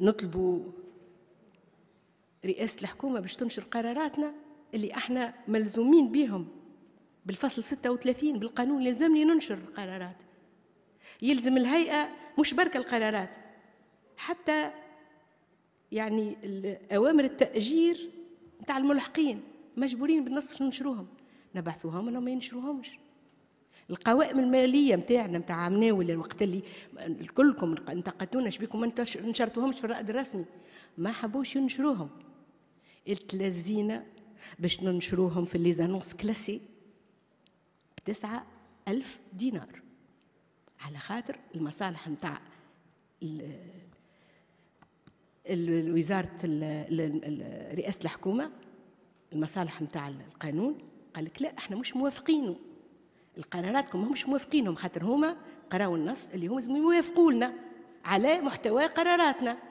نطلبوا رئاسة الحكومة باش تنشر قراراتنا اللي احنا ملزومين بهم بالفصل 36 بالقانون لازمني ننشر القرارات يلزم الهيئة مش بركة القرارات حتى يعني أوامر التأجير نتاع الملحقين مجبورين بالنص باش ننشروهم نبعثوهم ولا ما ينشروهمش القوائم الماليه نتاعنا نتاع مناول الوقت اللي كلكم انتقدتونا شبيكم ما نشرتوهمش في الرائد الرسمي ما حبوش ينشروهم التلزينا باش ننشروهم في ليزانونس كلاسي بتسعة ألف دينار على خاطر المصالح نتاع الوزارة رئاسة الحكومة المصالح نتاع القانون قال لك لا احنا مش موافقينه القراراتكم ما همش موافقينهم خاطر هما قراو النص اللي هم لازم يوافقوا لنا على محتوى قراراتنا